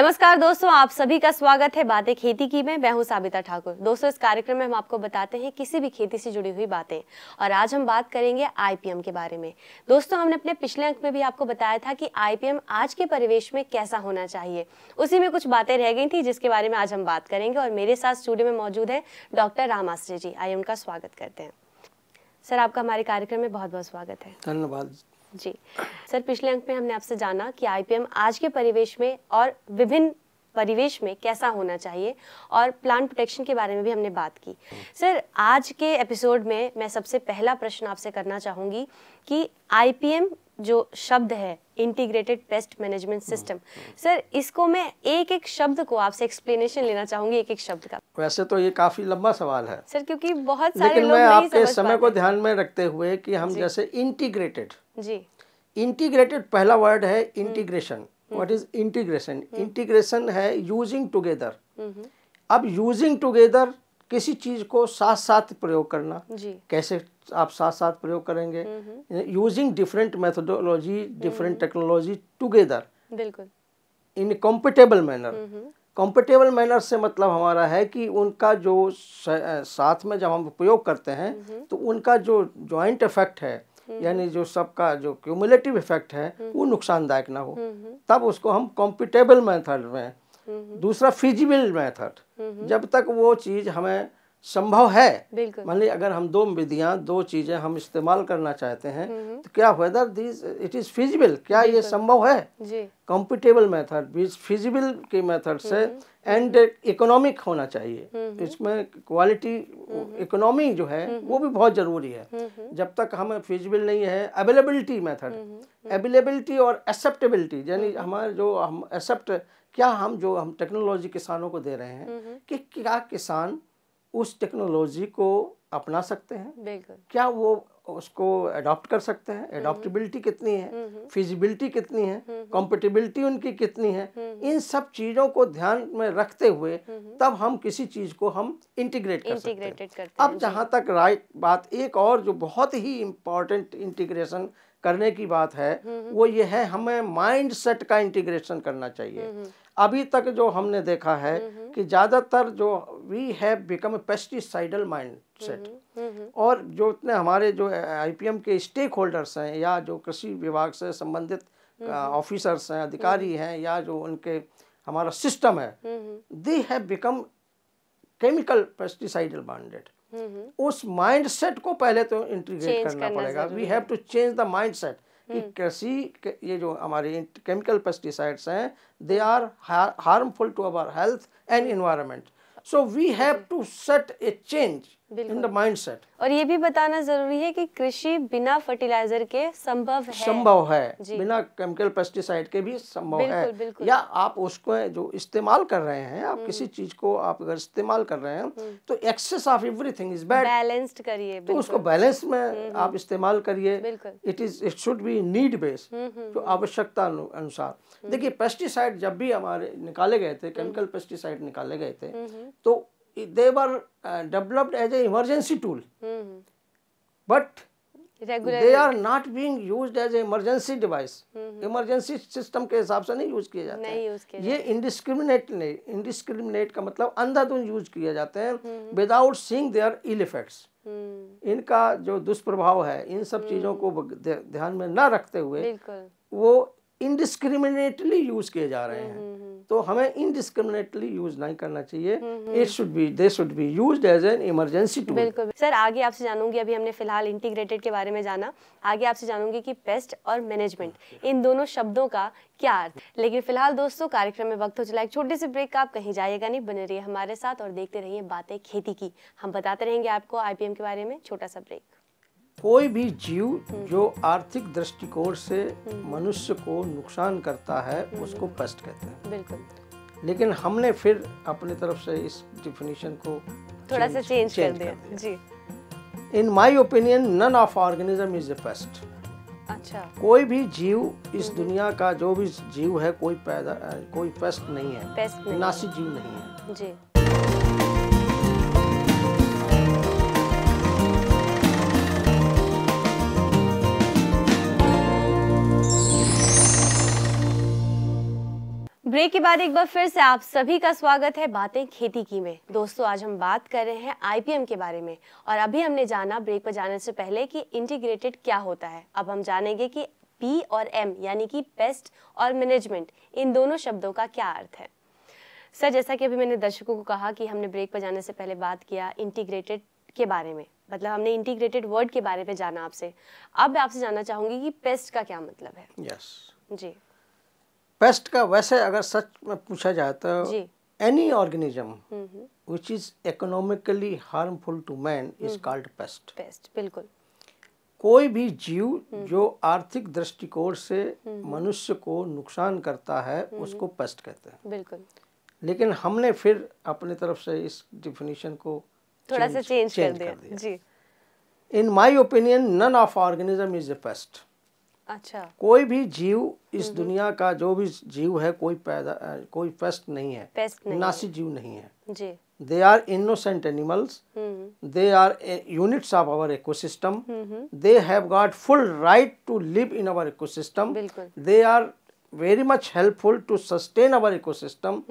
नमस्कार दोस्तों आप सभी का स्वागत है बातें खेती की मैं मैं हूं साबिता ठाकुर दोस्तों इस कार्यक्रम में हम आपको बताते हैं किसी भी खेती से जुड़ी हुई बातें और आज हम बात करेंगे आईपीएम के बारे में दोस्तों हमने अपने पिछले अंक में भी आपको बताया था कि आईपीएम आज के परिवेश में कैसा होना चाहिए उसी में कुछ बातें रह गई थी जिसके बारे में आज हम बात करेंगे और मेरे साथ स्टूडियो में मौजूद है डॉक्टर राम जी आइए उनका स्वागत करते हैं सर आपका हमारे कार्यक्रम में बहुत बहुत स्वागत है धन्यवाद जी सर पिछले अंक में हमने आपसे जाना कि आईपीएम आज के परिवेश में और विभिन्न परिवेश में कैसा होना चाहिए और प्लांट प्रोटेक्शन के बारे में भी हमने बात की सर आज के एपिसोड में मैं सबसे पहला प्रश्न आपसे करना चाहूंगी कि आईपीएम जो शब्द है integrated pest management system sir इसको मैं एक एक शब्द को आपसे एक्सप्लेनेशन लेना चाहूंगी एक एक शब्द का वैसे तो ये काफी लंबा सवाल है सर क्योंकि बहुत सारे लेकिन लोग मैं आपके समय को ध्यान में रखते हुए कि हम जैसे इंटीग्रेटेड जी इंटीग्रेटेड पहला वर्ड है integration what is integration integration है यूजिंग टुगेदर हम्म। अब यूजिंग टुगेदर किसी चीज़ को साथ साथ प्रयोग करना जी. कैसे आप साथ साथ प्रयोग करेंगे using different methodology different technology together बिल्कुल in compatible manner compatible manner से मतलब हमारा है कि उनका जो साथ में जब हम प्रयोग करते हैं तो उनका जो ज्वाइंट इफेक्ट है यानी जो सबका जो क्यूमुलेटिव इफेक्ट है वो नुकसानदायक ना हो तब उसको हम कॉम्पिटेबल मेथड में दूसरा फिजिबल मेथड जब तक वो चीज़ हमें संभव है मान ली अगर हम दो विधियां दो चीज़ें हम इस्तेमाल करना चाहते हैं तो क्या whether this it is feasible क्या ये संभव है कॉम्पिटेबल मेथड फिजिबल के मेथड से एंड इकोनॉमिक होना चाहिए इसमें क्वालिटी इकोनॉमी जो है वो भी बहुत ज़रूरी है जब तक हम फिजिबल नहीं है अवेलेबिलिटी मेथड अवेलेबिलिटी और एक्सेप्टेबिलिटी यानी हमारे जो हम एक्सेप्ट क्या हम जो हम टेक्नोलॉजी किसानों को दे रहे हैं हम्म, हम्म। कि क्या किसान उस टेक्नोलॉजी को अपना सकते हैं क्या वो उसको अडॉप्ट कर सकते हैं एडॉप्टेबिलिटी हम्म, कितनी है फिजिबिलिटी कितनी है कॉम्पिटिबिलिटी उनकी कितनी है इन सब चीज़ों को ध्यान में रखते हुए तब हम किसी चीज़ को हम इंटीग्रेट कर सकते हैं अब जहाँ तक राइट बात एक और जो बहुत ही इम्पोर्टेंट इंटीग्रेशन करने की बात है हम्म। वो ये है हमें माइंड सेट का इंटीग्रेशन करना चाहिए हम्म, हम्म। अभी तक जो हमने देखा है कि ज़्यादातर जो we have become a pesticidal mind set और जो इतने हमारे जो आईपीएम के स्टेक होल्डर्स हैं या जो कृषि विभाग से संबंधित ऑफिसर्स हैं अधिकारी हैं या जो उनके हमारा सिस्टम है they have become chemical pesticidal minded उस माइंडसेट को पहले तो इंटीग्रेट करना, करना पड़ेगा we have to change the mindset कि हम्म। कृषि ये जो हमारे केमिकल पेस्टिसाइड्स हैं they are harmful to our health and environment so we have to set a change in the mindset और ये भी बताना जरूरी है कि कृषि बिना फर्टिलाइजर के संभव है संभव है बिना केमिकल पेस्टिसाइड के भी संभव है बिल्कुल। या आप उसको जो इस्तेमाल कर रहे हैं आप हम्म। किसी चीज को आप अगर इस्तेमाल कर रहे हैं हम्म। तो excess of everything is bad balanced करिए तो उसको बैलेंस में हम्म, आप इस्तेमाल करिए it is it should be need based जो आवश्यकता अनुसार देखिए पेस्टिसाइड जब भी हमारे निकाले गए थे केमिकल पेस्टिसाइड निकाले गए थे तो they were uh, developed as an emergency tool. Mm. But Regularly. they are not being used as an emergency device. Emergency system हम्म। के हिसाब से नहीं यूज किए जाते नहीं ये इनडिस्क्रिमिनेट नहीं इनडिस्क्रिमिनेट का मतलब अंधाधुंध यूज किए जाते हैं विदाउट सींग देर इल इफेक्ट्स इनका जो दुष्प्रभाव है इन सब चीज़ों को ध्यान में न रखते हुए वो इनडिस्क्रिमिनेटली यूज किए जा रहे हम्म, हैं हम्म, हम्म। तो हमें इनडिस्क्रिमिनेटली यूज नहीं करना चाहिए it should be they should be used as an emergency tool बिल्कुल सर आगे आपसे जानूंगी अभी हमने फिलहाल इंटीग्रेटेड के बारे में जाना आगे आपसे जानूंगी कि पेस्ट और मैनेजमेंट अच्छा। इन दोनों शब्दों का क्या अर्थ लेकिन फिलहाल दोस्तों कार्यक्रम में वक्त हो चला एक छोटे से ब्रेक का आप कहीं जाइएगा नहीं बने रहिए हमारे साथ और देखते रहिए बातें खेती की हम बताते रहेंगे आपको आईपीएम के बारे में छोटा सा ब्रेक कोई भी जीव हम्म। जो आर्थिक दृष्टिकोण से हम्म। मनुष्य को नुकसान करता है हम्म। उसको पेस्ट कहते हैं लेकिन हमने फिर अपने तरफ से इस डिफिनेशन को थोड़ा सा चेंज कर दिया जी in my opinion none of organism is a pest अच्छा कोई भी जीव इस दुनिया का जो भी जीव है कोई पैदा कोई पेस्ट नहीं है पेस्ट नहीं। नासी जीव नहीं है जी ब्रेक के बाद एक बार फिर से आप सभी का स्वागत है बातें खेती की में दोस्तों आज हम बात कर रहे हैं आईपीएम के बारे में और अभी हमने जाना ब्रेक पर जाने से पहले कि इंटीग्रेटेड क्या होता है अब हम जानेंगे कि पी और एम यानी कि पेस्ट और मैनेजमेंट इन दोनों शब्दों का क्या अर्थ है सर जैसा कि अभी मैंने दर्शकों को कहा कि हमने ब्रेक पर जाने से पहले बात किया इंटीग्रेटेड के बारे में मतलब हमने इंटीग्रेटेड वर्ड के बारे में जाना आपसे अब मैं आपसे जानना चाहूंगी कि पेस्ट का क्या मतलब है yes. जी पेस्ट का वैसे अगर सच में पूछा जाए तो any organism which is economically harmful to man is called pest pest बिल्कुल कोई भी जीव हम्म। जो आर्थिक दृष्टिकोण से हम्म, हम्म। मनुष्य को नुकसान करता है उसको पेस्ट कहते हैं बिल्कुल लेकिन हमने फिर अपने तरफ से इस डिफिनेशन को थोड़ा सा चेंज कर दिया जी in my opinion none of organism is a pest अच्छा कोई भी जीव इस दुनिया का जो भी जीव है कोई पैदा कोई पेस्ट नहीं है पेस्ट नहीं नासी जीव नहीं है they are innocent animals they are units of our ecosystem they have got full right to live in ecosystem they are very much helpful to sustain eco ecosystem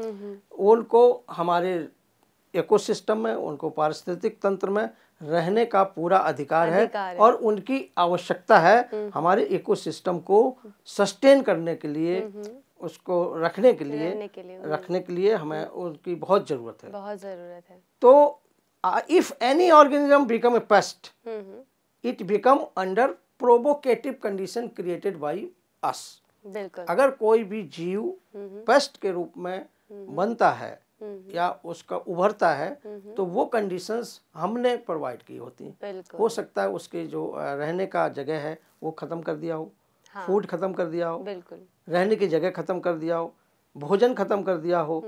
उनको हमारे ecosystem में उनको पारिस्थितिक तंत्र में रहने का पूरा अधिकार, अधिकार है, है और उनकी आवश्यकता है हम्म। हमारे इकोसिस्टम को सस्टेन करने के लिए हम्म, हम्म। उसको रखने के लिए रखने के लिए, रखने के लिए हमें उनकी बहुत ज़रूरत है बहुत ज़रूरत है तो if any organism become a pest it become under provocative condition created by us बिल्कुल अगर कोई भी जीव पेस्ट के रूप में बनता है या उसका उभरता है तो वो कंडीशंस हमने प्रोवाइड की होती हैं हो सकता है उसके जो रहने का जगह है वो ख़त्म कर दिया हो हाँ। फूड ख़त्म कर दिया हो रहने की जगह ख़त्म कर दिया हो भोजन खत्म कर दिया हो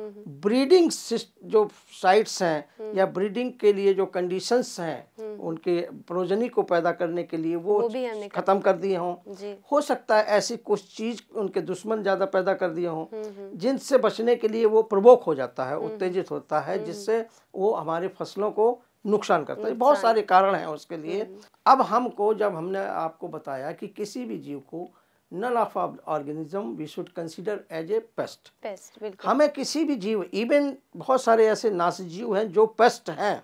ब्रीडिंग हम्म, हम्म। जो साइट्स हैं हम्म। या ब्रीडिंग के लिए जो कंडीशंस हैं उनके प्रोजनी को पैदा करने के लिए वो, वो खत्म कर दिए हों हो सकता है ऐसी कुछ चीज उनके दुश्मन ज्यादा पैदा कर दिए हों जिनसे बचने के लिए वो प्रवोक हो जाता है उत्तेजित होता है जिससे वो हमारे फसलों को नुकसान करता है बहुत सारे कारण हैं उसके लिए अब हमको जब हमने आपको बताया कि किसी भी जीव को none of our organism we should consider as a pest. Pest हमें किसी भी जीव even बहुत सारे ऐसे जीव हैं जो pest हैं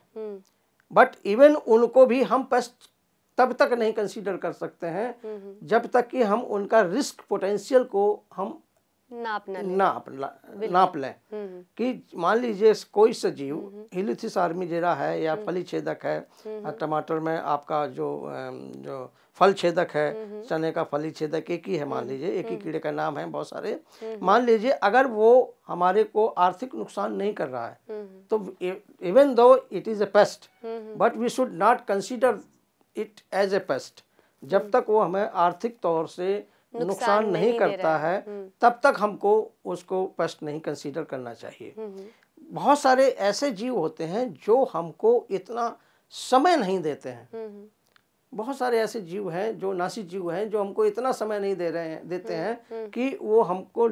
बट हम्म। इवन उनको भी हम पेस्ट तब तक नहीं कंसीडर कर सकते हैं हम्म, हम्म। जब तक कि हम उनका रिस्क पोटेंशियल को हम नाप ना नाप लें हम्म। कि मान लीजिए कोई सजीव हम्म। हिलिथिस आर्मी जेरा है या हम्म। फली छेदक है टमाटर में आपका जो जो फल छेदक है चने का फली छेदक एक ही है मान लीजिए एक ही कीड़े का नाम है बहुत सारे मान लीजिए अगर वो हमारे को आर्थिक नुकसान नहीं कर रहा है तो even though it is a pest but we should not consider it as a pest जब तक वो हमें आर्थिक तौर से नुकसान, नहीं, नहीं करता है हम्म। तब तक हमको उसको पेस्ट नहीं कंसीडर करना चाहिए हम्म, हम्म। बहुत सारे ऐसे जीव होते हैं जो हमको इतना समय नहीं देते हैं बहुत सारे ऐसे जीव हैं जो नासी जीव हैं जो हमको इतना समय नहीं दे रहे हैं देते हैं कि वो हमको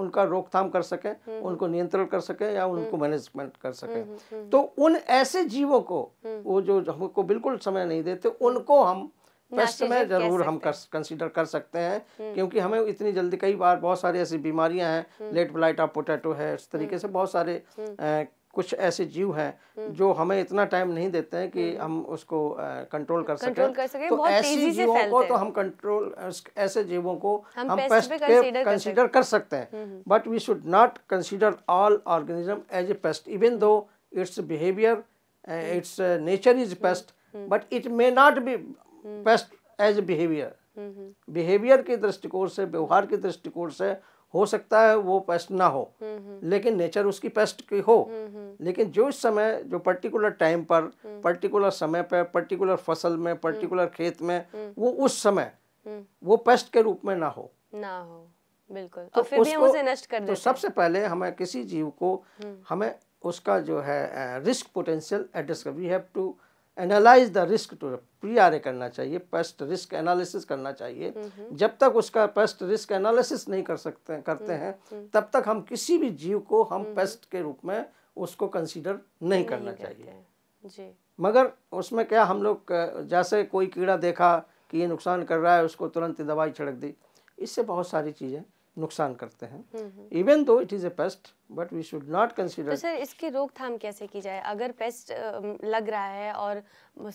उनका रोकथाम कर सकें उनको नियंत्रण कर सकें या उनको मैनेजमेंट कर सकें तो उन ऐसे जीवों को वो जो हमको बिल्कुल समय नहीं देते उनको हम पेस्ट में ज़रूर हम कंसिडर कर सकते हैं हम्म। क्योंकि हमें इतनी जल्दी कई बार बहुत सारी ऐसी बीमारियां हैं लेट ब्लाइट ऑफ पोटैटो है इस तरीके हम्म। से बहुत सारे हम्म। कुछ ऐसे जीव हैं जो हमें इतना टाइम नहीं देते हैं कि हम उसको कंट्रोल कर सकें कर सके, तो ऐसे जीवों को तो हम कंट्रोल ऐसे जीवों को हम, हम पेस्ट के कंसीडर कर सकते हैं but we should not consider all organism as a pest even though its behaviour its nature is pest but it may not be best as behaviour behaviour के दृष्टिकोण से व्यवहार के दृष्टिकोण से हो सकता है वो पेस्ट ना हो हम्म, हम्म। लेकिन नेचर उसकी पेस्ट की हो हम्म, लेकिन जो इस समय जो पर्टिकुलर टाइम पर पर्टिकुलर समय पर पर्टिकुलर फसल में पर्टिकुलर खेत में वो उस समय वो पेस्ट के रूप में ना हो ना हो बिल्कुल तो और फिर उसको, भी हम उसे नष्ट कर तो देते तो सबसे पहले हमें किसी जीव को हमें उसका जो है रिस्क पोटेंशियल एड्रेस कर we have to analyse the risk to P R A करना चाहिए पेस्ट रिस्क एनालिसिस करना चाहिए जब तक उसका पेस्ट रिस्क एनालिसिस नहीं कर सकते करते हम्म, हैं हम्म। तब तक हम किसी भी जीव को हम पेस्ट हम्म। के रूप में उसको कंसीडर नहीं, नहीं करना चाहिए जी मगर उसमें क्या हम लोग जैसे कोई कीड़ा देखा कि ये नुकसान कर रहा है उसको तुरंत दवाई छिड़क दी इससे बहुत सारी चीज़ें नुकसान करते हैं even though it is a pest but we should not consider sir इसकी रोकथाम कैसे की जाए अगर पेस्ट लग रहा है और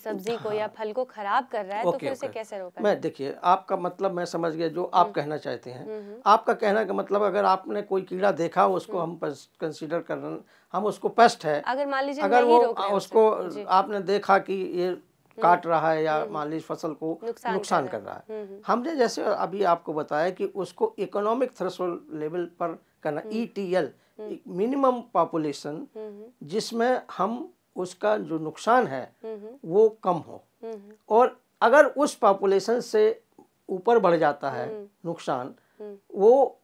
सब्जी को या हाँ। फल को खराब कर रहा है तो okay, तो फिर okay. उसे कैसे रोका मैं देखिए आपका मतलब मैं समझ गया जो आप हम्म। कहना चाहते हैं हम्म, हम्म। आपका कहना का मतलब अगर आपने कोई कीड़ा देखा उसको हम कंसिडर कर हम उसको पेस्ट है अगर मान लीजिए अगर वो उसको आपने देखा कि ये काट रहा है या हम्म। मान लीजिए फसल को नुकसान, नुकसान कर रहा है हम्म। हमने जैसे अभी आपको बताया कि उसको इकोनॉमिक थ्रेशोल्ड लेवल पर करना ईटीएल मिनिमम पॉपुलेशन जिसमें हम उसका जो नुकसान है हम्म। वो कम हो और अगर उस पॉपुलेशन से ऊपर बढ़ जाता है नुकसान वो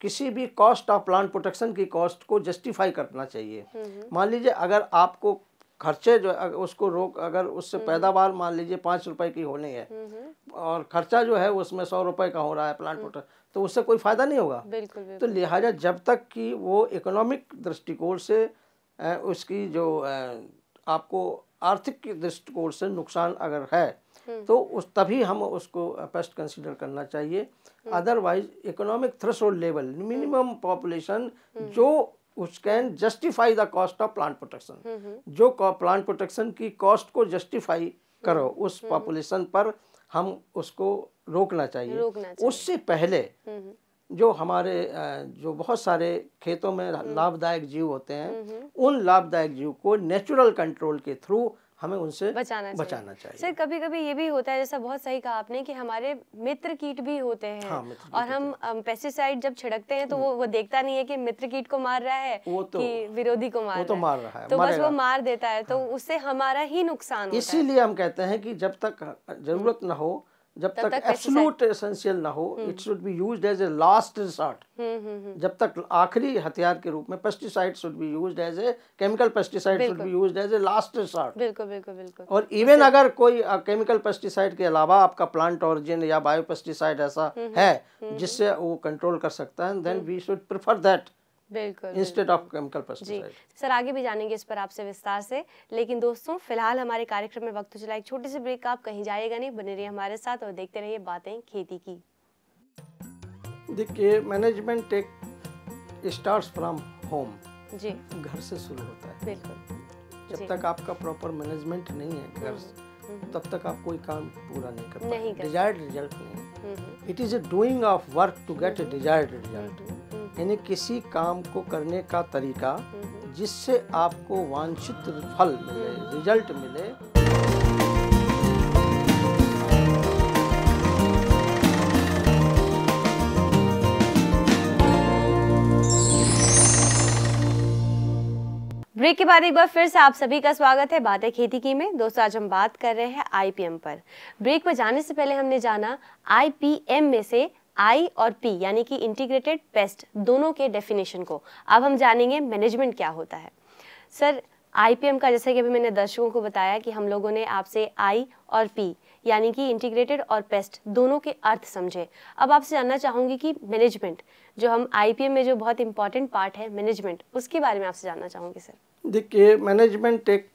किसी भी कॉस्ट ऑफ प्लांट प्रोटेक्शन की कॉस्ट को जस्टिफाई करना चाहिए मान लीजिए अगर आपको खर्चे जो उसको रोक अगर उससे हम्म। पैदावार मान लीजिए पाँच रुपए की होनी है हम्म, हम्म। और खर्चा जो है उसमें सौ रुपए का हो रहा है प्लांट टोटल तो उससे कोई फ़ायदा नहीं होगा बिल्कुल, बिल्कुल। तो लिहाजा जब तक कि वो इकोनॉमिक दृष्टिकोण से उसकी जो आपको आर्थिक दृष्टिकोण से नुकसान अगर है तो उस तभी हम उसको पेस्ट कंसिडर करना चाहिए otherwise economic threshold level minimum population जो उस can justify the cost of plant protection जो प्लांट प्रोटेक्शन की कॉस्ट को जस्टिफाई करो उस पॉपुलेशन हम्म, हम्म। पर हम उसको रोकना चाहिए, रोकना चाहिए। उससे पहले हम्म, जो हमारे जो बहुत सारे खेतों में लाभदायक जीव होते हैं उन लाभदायक जीव को नेचुरल कंट्रोल के थ्रू हमें उनसे बचाना चाहिए। बचाना चाहिए सर कभी कभी ये भी होता है जैसा बहुत सही कहा आपने कि हमारे मित्र कीट भी होते हैं हाँ, और हम पेस्टिसाइड जब छिड़कते हैं तो वो हम्म। वो देखता नहीं है कि मित्र कीट को मार रहा है वो तो, कि विरोधी को मार वो तो मार रहा है तो बस वो मार देता है तो हाँ। उससे हमारा ही नुकसान इसीलिए हम कहते हैं की जब तक जरूरत न हो जब तक, तक एब्सोल्यूट एसेंशियल ना हो it should be used as a last resort जब तक आखिरी हथियार के रूप में pesticide should be used as a chemical pesticide should be used as a last resort बिल्कुल बिल्कुल बिल्कुल और इवन अगर कोई केमिकल पेस्टिसाइड के अलावा आपका प्लांट ऑरिजिन या बायो पेस्टिसाइड ऐसा हम्म, हम्म, है हम्म, जिससे वो कंट्रोल कर सकता है then we should prefer that बिल्कुल instead of chemical pesticide sir आगे भी जानेंगे इस पर आपसे विस्तार से लेकिन दोस्तों फिलहाल हमारे कार्यक्रम में वक्त चला एक छोटे से ब्रेक आप कहीं जाएगा नहीं बने रहिए हमारे साथ और देखते रहिए बातें खेती की देखिए management take start from home जी घर से शुरू होता है बिल्कुल जब तक आपका प्रॉपर मैनेजमेंट नहीं है घर हम्म। तब तक आप कोई काम पूरा नहीं कर पाएंगे डिजायर्ड रिजल्ट नहीं it is a doing of work to get a desired result यानी किसी काम को करने का तरीका हम्म, हम्म। जिससे आपको वांछित फल मिले रिजल्ट हम्म, मिले ब्रेक के बाद एक बार फिर से आप सभी का स्वागत है बातें खेती की में दोस्तों आज हम बात कर रहे हैं आईपीएम पर ब्रेक पर जाने से पहले हमने जाना आईपीएम में से आई और पी यानी कि इंटीग्रेटेड पेस्ट दोनों के डेफिनेशन को अब हम जानेंगे मैनेजमेंट क्या होता है सर आईपीएम का जैसे कि अभी मैंने दर्शकों को बताया कि हम लोगों ने आपसे आई और पी यानी कि इंटीग्रेटेड और पेस्ट दोनों के अर्थ समझे अब आपसे जानना चाहूंगी कि मैनेजमेंट जो हम आईपीएम में जो बहुत इंपॉर्टेंट पार्ट है मैनेजमेंट उसके बारे में आपसे जानना चाहूंगी सर देखिए मैनेजमेंट एक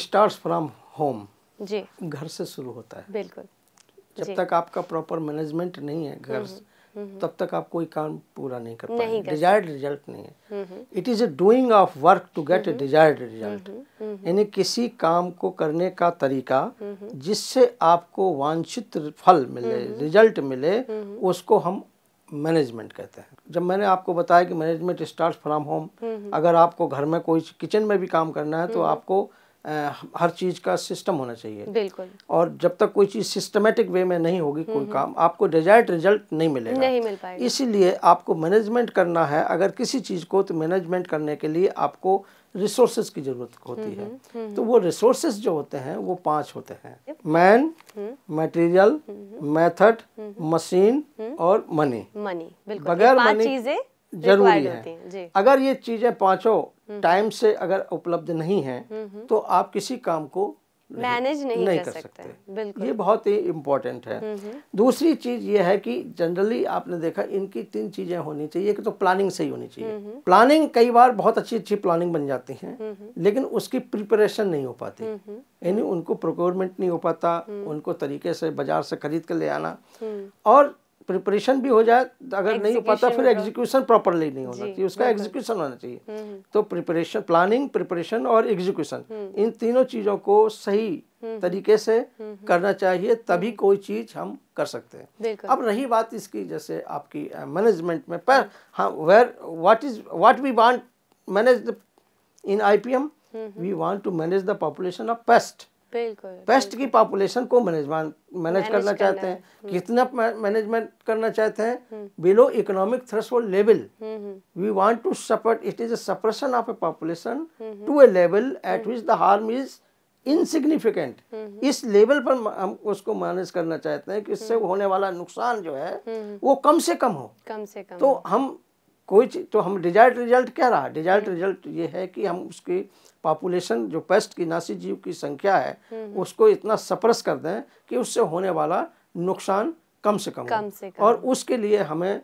स्टार्ट फ्रॉम होम जी घर से शुरू होता है बिल्कुल जब तक आपका प्रॉपर मैनेजमेंट नहीं है घर हम्म, हम्म। हम्म। तब तक आप कोई काम पूरा नहीं कर पाएंगे डिजायर्ड रिजल्ट नहीं है it is a doing of work to get a desired result यानी किसी काम को करने का तरीका जिससे आपको वांछित फल मिले रिजल्ट मिले उसको हम मैनेजमेंट कहते हैं जब मैंने आपको बताया कि मैनेजमेंट स्टार्ट फ्रॉम होम अगर आपको घर में कोई किचन में भी काम करना है तो आपको हर चीज़ का सिस्टम होना चाहिए बिल्कुल और जब तक कोई चीज़ सिस्टमेटिक वे में नहीं होगी कोई हम्म, काम हम्म। आपको डिजायर्ड रिजल्ट नहीं मिलेगा नहीं मिल पाएगा इसीलिए आपको मैनेजमेंट करना है अगर किसी चीज़ को तो मैनेजमेंट करने के लिए आपको रिसोर्सेज की ज़रूरत होती हम्म, है तो वो रिसोर्सेज जो होते हैं वो पांच होते हैं मैन मटेरियल मेथड मशीन और मनी मनी बगैर मनी चीज़ें जरूरी है अगर ये चीजें पांचों हम्म। टाइम से अगर उपलब्ध नहीं है हम्म, हम्म। तो आप किसी काम को मैनेज नहीं, नहीं कर, कर सकते, सकते। बिल्कुल ये बहुत ही इम्पोर्टेंट है दूसरी चीज ये है कि जनरली आपने देखा इनकी तीन चीजें होनी चाहिए कि तो प्लानिंग सही होनी चाहिए प्लानिंग कई बार बहुत अच्छी अच्छी प्लानिंग बन जाती है लेकिन उसकी प्रिपरेशन नहीं हो पाती यानी उनको प्रोक्योरमेंट नहीं हो पाता उनको तरीके से बाजार से खरीद कर ले आना और प्रिपरेशन भी हो जाए तो अगर नहीं हो पाता फिर एग्जीक्यूशन प्रॉपरली नहीं होना चाहिए उसका एग्जीक्यूशन होना चाहिए हम्म, हम्म। तो प्रिपरेशन प्लानिंग प्रिपरेशन और एग्जीक्यूशन हम्म। इन तीनों चीज़ों को सही तरीके से करना चाहिए तभी कोई चीज हम कर सकते हैं अब रही बात इसकी जैसे आपकी मैनेजमेंट में पर हाँ where what is what we want manage in I P M we want to manage the population of pest pest की पॉपुलेशन को मैनेजमेंट मैनेज हम्म। करना चाहते हैं कितना मैनेजमेंट करना चाहते हैं below economic threshold level we want to support it is a suppression of a population to a level at which the harm is insignificant इस लेवल पर हम उसको मैनेज करना चाहते हैं कि इससे हम्म। होने वाला नुकसान जो है हम्म, वो कम से कम हो कम से कम तो हम कोई चीज तो हम डिजायर्ड रिजल्ट क्या रहा डिजायर्ड रिजल्ट ये है कि हम उसकी पॉपुलेशन जो पेस्ट की नासी जीव की संख्या है हम्म। उसको इतना सप्रस कर दें कि उससे होने वाला नुकसान कम से कम, कम, से कम और उसके लिए हमें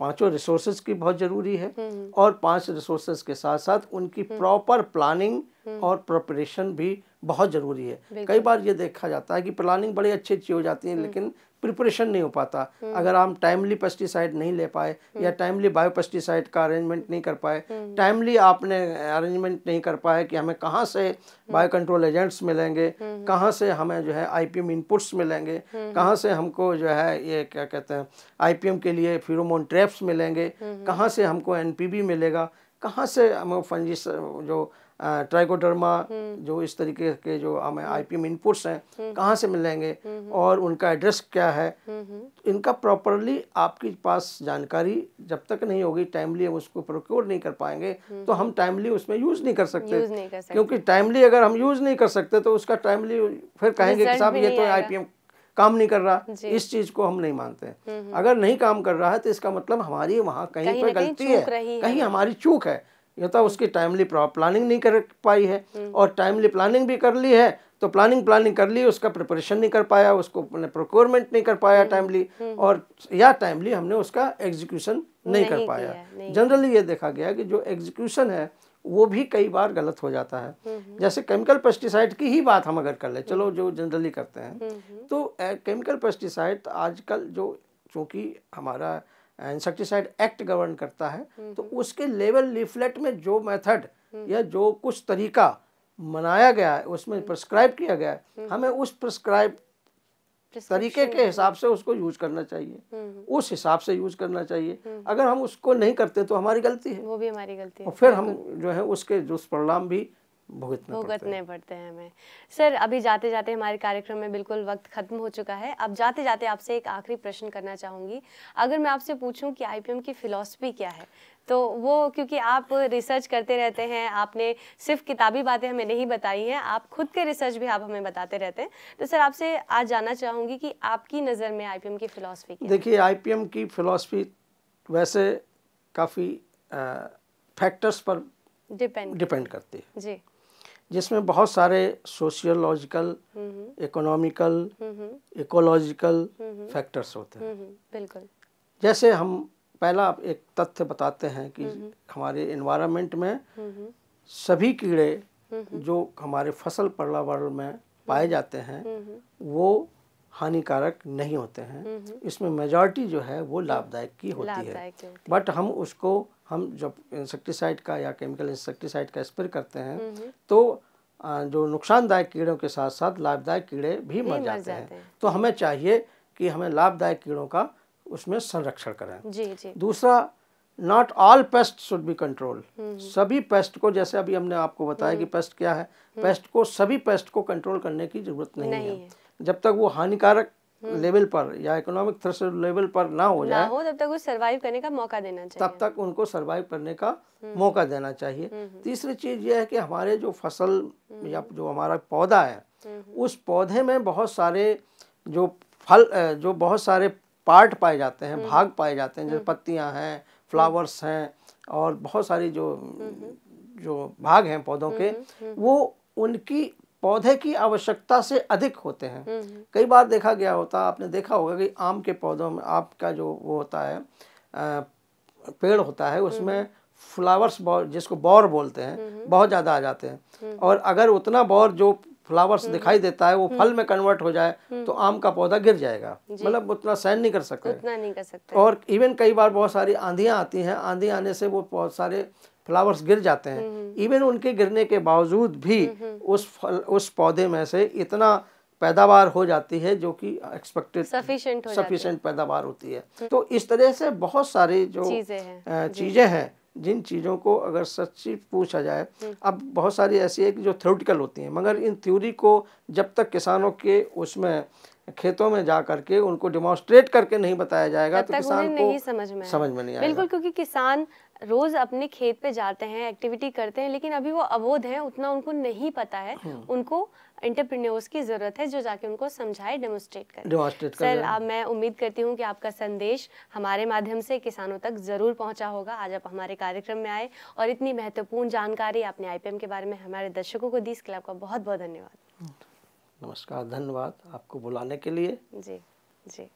पांचों रिसोर्सेज की बहुत ज़रूरी है हम्म। और पांच रिसोर्सेज के साथ साथ उनकी प्रॉपर हम्म। प्लानिंग और प्रपरेशन भी बहुत ज़रूरी है कई बार ये देखा जाता है कि प्लानिंग बड़ी अच्छी अच्छी हो जाती है हम्म। लेकिन प्रिपरेशन नहीं हो पाता हम्म। अगर हम टाइमली पेस्टिसाइड नहीं ले पाए या टाइमली बायो पेस्टिसाइड का अरेंजमेंट नहीं कर पाए टाइमली हम्म। आपने अरेंजमेंट नहीं कर पाए कि हमें कहाँ से बायो कंट्रोल एजेंट्स मिलेंगे कहाँ से हमें जो है आईपीएम इनपुट्स मिलेंगे कहाँ से हमको जो है ये क्या कहते हैं आईपीएम के लिए फिरोमोन ट्रैप्स मिलेंगे कहाँ से हमको एनपीबी मिलेगा कहाँ से हम फंजिस जो ट्राइकोडर्मा हम्म। जो इस तरीके के जो हमें आईपीएम इनपुट्स हैं हम्म। कहाँ से मिलेंगे हम्म। और उनका एड्रेस क्या है तो इनका प्रॉपरली आपके पास जानकारी जब तक नहीं होगी टाइमली हम उसको प्रोक्योर नहीं कर पाएंगे तो हम टाइमली उसमें यूज़ नहीं कर सकते क्योंकि टाइमली अगर हम यूज़ नहीं कर सकते तो उसका टाइमली फिर कहेंगे कि साहब ये तो आईपीएम काम नहीं कर रहा इस चीज को हम नहीं मानते हैं अगर नहीं काम कर रहा है तो इसका मतलब हमारी वहाँ कहीं पर गलती है कहीं हमारी चूक है यह तो उसकी टाइमली प्लानिंग नहीं कर पाई है और टाइमली प्लानिंग भी कर ली है तो प्लानिंग प्लानिंग कर ली उसका प्रिपरेशन नहीं कर पाया उसको अपने प्रोक्योरमेंट नहीं कर पाया टाइमली और या टाइमली हमने उसका एग्जीक्यूशन नहीं, नहीं कर पाया जनरली ये देखा गया कि जो एग्जीक्यूशन है वो भी कई बार गलत हो जाता है जैसे केमिकल पेस्टिसाइड की ही बात हम अगर कर ले चलो जो जनरली करते हैं हम्म, हम्म। तो केमिकल पेस्टिसाइड आजकल जो चूँकि हमारा इंसेक्टिसाइड एक्ट गवर्न करता है हम्म, तो हम्म। उसके लेवल लिफलेट में जो मेथड हम्म। या जो कुछ तरीका मनाया गया है उसमें प्रिस्क्राइब किया गया है हमें उस प्रिस्क्राइब तरीके के हिसाब से उसको यूज करना चाहिए उस हिसाब से यूज करना चाहिए अगर हम उसको नहीं करते तो हमारी गलती है वो भी हमारी गलती है और फिर हम जो है उसके दुष्परिणाम भी भुगतने भुगतने पड़ते, पड़ते हैं हमें सर अभी जाते जाते हमारे कार्यक्रम में बिल्कुल वक्त खत्म हो चुका है अब जाते जाते आपसे एक आखिरी प्रश्न करना चाहूँगी अगर मैं आपसे पूछूं कि आईपीएम की फ़िलासफ़ी क्या है तो वो क्योंकि आप रिसर्च करते रहते हैं आपने सिर्फ किताबी बातें हमें नहीं बताई हैं आप खुद के रिसर्च भी आप हमें बताते रहते हैं तो सर आपसे आज जानना चाहूँगी कि आपकी नज़र में आईपीएम की फ़िलासफ़ी देखिए आईपीएम की फ़िलासफ़ी वैसे काफ़ी फैक्टर्स पर डिपेंड डिपेंड करती है जी जिसमें बहुत सारे सोशियोलॉजिकल इकोनॉमिकल इकोलॉजिकल फैक्टर्स होते हैं बिल्कुल जैसे हम पहला एक तथ्य बताते हैं कि हमारे इन्वायरमेंट में सभी कीड़े जो हमारे फसल पर्यावरण में पाए जाते हैं वो हानिकारक नहीं होते हैं इसमें मेजॉरिटी जो है वो लाभदायक की होती है बट हम उसको हम जब इंसेक्टिसाइड का या केमिकल इंसेक्टिसाइड का स्प्रे करते हैं तो जो नुकसानदायक कीड़ों के साथ साथ लाभदायक कीड़े भी मर जाते, जाते हैं तो हमें चाहिए कि हमें लाभदायक कीड़ों का उसमें संरक्षण करें जी जी दूसरा not all pest should be control सभी पेस्ट को जैसे अभी हमने आपको बताया कि पेस्ट क्या है पेस्ट हम्म। को सभी पेस्ट को कंट्रोल करने की जरूरत नहीं, नहीं है जब तक वो हानिकारक हम्म। लेवल पर या इकोनॉमिक थ्रस्ट लेवल पर ना हो जाए ना हो तब तक उसे सरवाइव करने का मौका देना चाहिए तब तक उनको सरवाइव करने का हम्म। मौका देना चाहिए हम्म, तीसरी चीज यह है कि हमारे जो फसल या जो हमारा पौधा है उस पौधे में बहुत सारे जो फल जो बहुत सारे पार्ट पाए जाते हैं भाग पाए जाते हैं जैसे पत्तियां हैं फ्लावर्स हैं और बहुत सारी जो जो भाग हैं पौधों के वो उनकी पौधे की आवश्यकता से अधिक होते हैं हम्म, हम्म। कई बार देखा गया होता आपने देखा होगा कि आम के पौधों में आपका जो वो होता है आ, पेड़ होता है हम्म, उसमें फ्लावर्स बॉर जिसको बौर बोलते हैं बहुत ज़्यादा आ जाते हैं और अगर उतना बौर जो फ्लावर्स दिखाई देता है वो फल में कन्वर्ट हो जाए तो आम का पौधा गिर जाएगा मतलब उतना सहन नहीं कर सकते उतना नहीं कर सकते और इवन कई बार बहुत सारी आंधियाँ आती हैं आंधी आने से वो बहुत सारे फ्लावर्स गिर जाते हैं इवन हम्म, हम्म, हम्म। उनके गिरने के बावजूद भी उस फल उस पौधे में से इतना पैदावार हो जाती है जो कि एक्सपेक्टेड सफिशिएंट सफिशिएंट पैदावार होती है तो इस तरह से बहुत सारी जो चीज़ें हैं जिन चीज़ों को अगर सच्ची पूछा जाए अब बहुत सारी ऐसी है कि जो थ्योरेटिकल होती हैं मगर इन थ्योरी को जब तक किसानों के उसमें खेतों में जा करके उनको डिमोन्स्ट्रेट करके नहीं बताया जाएगा तो किसान को नहीं समझ में समझ में नहीं बिल्कुल क्योंकि किसान रोज अपने खेत पे जाते हैं एक्टिविटी करते हैं लेकिन अभी वो अवोध हैं उतना उनको नहीं पता है हम्म। उनको एंटरप्रेन्योर्स की जरूरत है जो जाके उनको समझाए डेमोस्ट्रेट करें डेमोस्ट्रेट सर आप मैं उम्मीद करती हूँ कि आपका संदेश हमारे माध्यम से किसानों तक जरूर पहुँचा होगा आज आप हमारे कार्यक्रम में आए और इतनी महत्वपूर्ण जानकारी आपने आईपीएम के बारे में हमारे दर्शकों को दी इसके लिए आपका बहुत बहुत धन्यवाद हम्म। नमस्कार धन्यवाद आपको बुलाने के लिए जी जी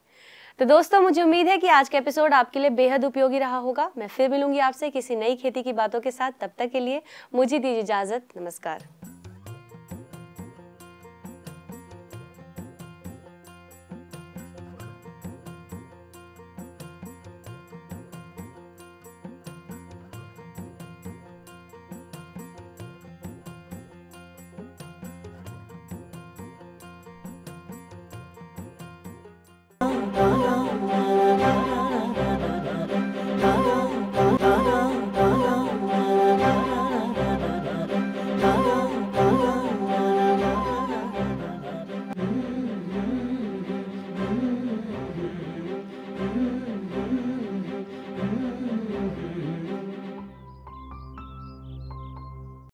तो दोस्तों मुझे उम्मीद है कि आज का एपिसोड आपके लिए बेहद उपयोगी रहा होगा मैं फिर मिलूंगी आपसे किसी नई खेती की बातों के साथ तब तक के लिए मुझे दीजिए इजाज़त नमस्कार